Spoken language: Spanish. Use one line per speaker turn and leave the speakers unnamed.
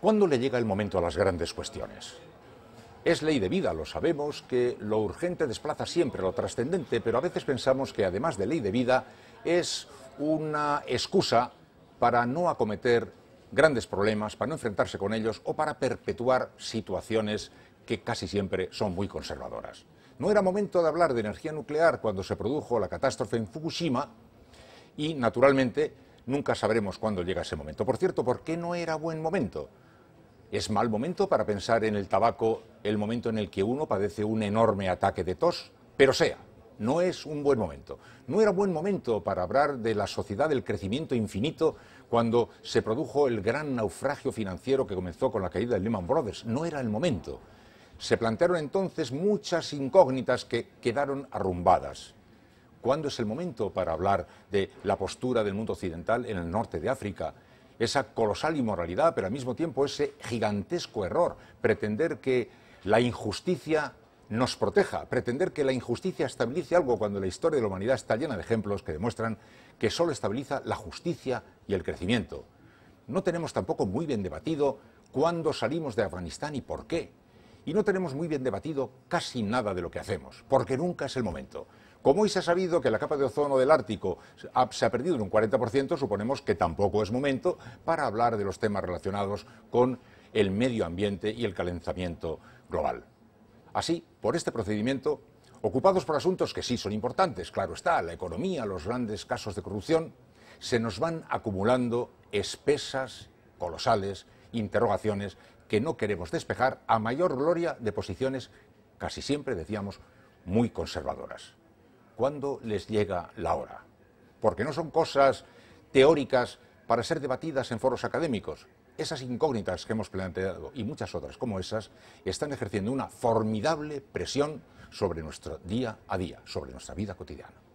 ¿Cuándo le llega el momento a las grandes cuestiones? Es ley de vida, lo sabemos, que lo urgente desplaza siempre lo trascendente, pero a veces pensamos que además de ley de vida es una excusa para no acometer grandes problemas, para no enfrentarse con ellos o para perpetuar situaciones que casi siempre son muy conservadoras. No era momento de hablar de energía nuclear cuando se produjo la catástrofe en Fukushima y, naturalmente, nunca sabremos cuándo llega ese momento. Por cierto, ¿por qué no era buen momento? ¿Es mal momento para pensar en el tabaco el momento en el que uno padece un enorme ataque de tos? Pero sea, no es un buen momento. No era buen momento para hablar de la sociedad del crecimiento infinito cuando se produjo el gran naufragio financiero que comenzó con la caída de Lehman Brothers. No era el momento. Se plantearon entonces muchas incógnitas que quedaron arrumbadas. ¿Cuándo es el momento para hablar de la postura del mundo occidental en el norte de África? esa colosal inmoralidad, pero al mismo tiempo ese gigantesco error, pretender que la injusticia nos proteja, pretender que la injusticia estabilice algo cuando la historia de la humanidad está llena de ejemplos que demuestran que solo estabiliza la justicia y el crecimiento. No tenemos tampoco muy bien debatido cuándo salimos de Afganistán y por qué. Y no tenemos muy bien debatido casi nada de lo que hacemos, porque nunca es el momento. Como hoy se ha sabido que la capa de ozono del Ártico se ha perdido en un 40%, suponemos que tampoco es momento para hablar de los temas relacionados con el medio ambiente y el calentamiento global. Así, por este procedimiento, ocupados por asuntos que sí son importantes, claro está, la economía, los grandes casos de corrupción, se nos van acumulando espesas, colosales interrogaciones que no queremos despejar a mayor gloria de posiciones casi siempre, decíamos, muy conservadoras cuando les llega la hora. Porque no son cosas teóricas para ser debatidas en foros académicos. Esas incógnitas que hemos planteado y muchas otras como esas están ejerciendo una formidable presión sobre nuestro día a día, sobre nuestra vida cotidiana.